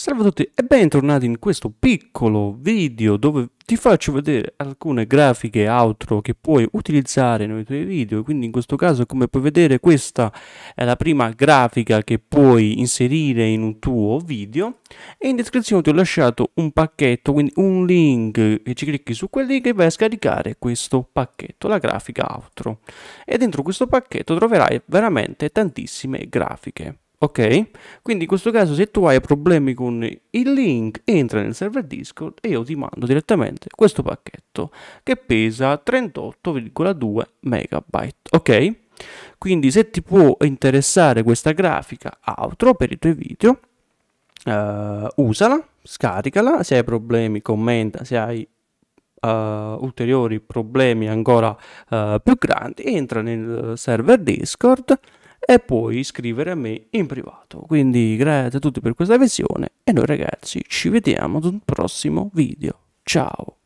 Salve a tutti e bentornati in questo piccolo video dove ti faccio vedere alcune grafiche outro che puoi utilizzare nei tuoi video quindi in questo caso come puoi vedere questa è la prima grafica che puoi inserire in un tuo video e in descrizione ti ho lasciato un pacchetto quindi un link e ci clicchi su quel link e vai a scaricare questo pacchetto la grafica outro e dentro questo pacchetto troverai veramente tantissime grafiche Ok? Quindi in questo caso se tu hai problemi con il link, entra nel server Discord e io ti mando direttamente questo pacchetto che pesa 38,2 MB. Ok? Quindi se ti può interessare questa grafica outro per i tuoi video, eh, usala, scaricala, se hai problemi commenta, se hai Uh, ulteriori problemi ancora uh, più grandi, entra nel server Discord, e poi scrivere a me in privato. Quindi grazie a tutti per questa visione e noi ragazzi ci vediamo ad un prossimo video. Ciao!